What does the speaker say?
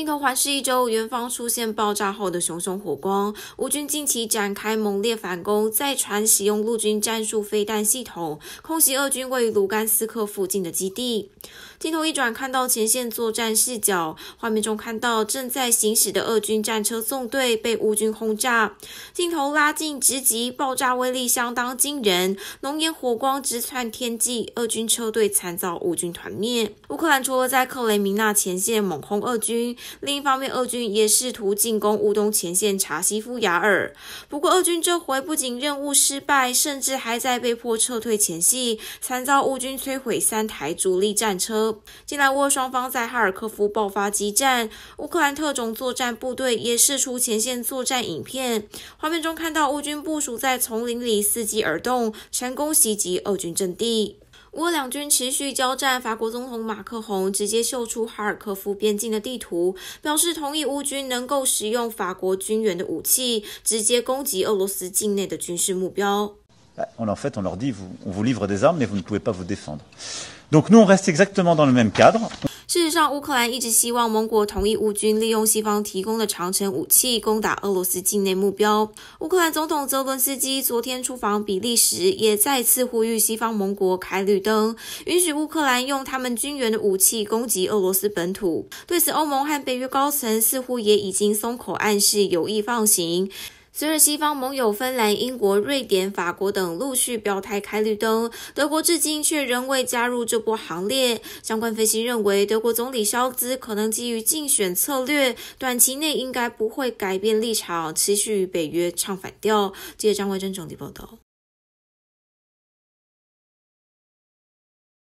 镜头环视一周，元方出现爆炸后的熊熊火光。乌军近期展开猛烈反攻，再船使用陆军战术飞弹系统空袭俄军位于卢甘斯克附近的基地。镜头一转，看到前线作战视角，画面中看到正在行驶的俄军战车纵队被乌军轰炸。镜头拉近，直击爆炸威力相当惊人，浓烟火光直窜天际，俄军车队惨遭乌军团灭。乌克兰除了在克雷明纳前线猛轰俄军，另一方面，俄军也试图进攻乌东前线查西夫雅尔，不过俄军这回不仅任务失败，甚至还在被迫撤退前夕，惨遭乌军摧毁三台主力战车。近来，沃双方在哈尔科夫爆发激战，乌克兰特种作战部队也试出前线作战影片，画面中看到乌军部署在丛林里伺机而动，成功袭击俄军阵地。俄两军持续交战，法国总统马克龙直接秀出哈尔科夫边境的地图，表示同意乌军能够使用法国军援的武器，直接攻击俄罗斯境内的军事目标。事实上，乌克兰一直希望盟国同意乌军利用西方提供的长城武器攻打俄罗斯境内目标。乌克兰总统泽伦斯基昨天出访比利时，也再次呼吁西方盟国开绿灯，允许乌克兰用他们军援的武器攻击俄罗斯本土。对此，欧盟和北约高层似乎也已经松口，暗示有意放行。随着西方盟友芬兰、英国、瑞典、法国等陆续表态开绿灯，德国至今却仍未加入这波行列。相关分析认为，德国总理肖兹可能基于竞选策略，短期内应该不会改变立场，持续与北约唱反调。记者张慧珍整理报道。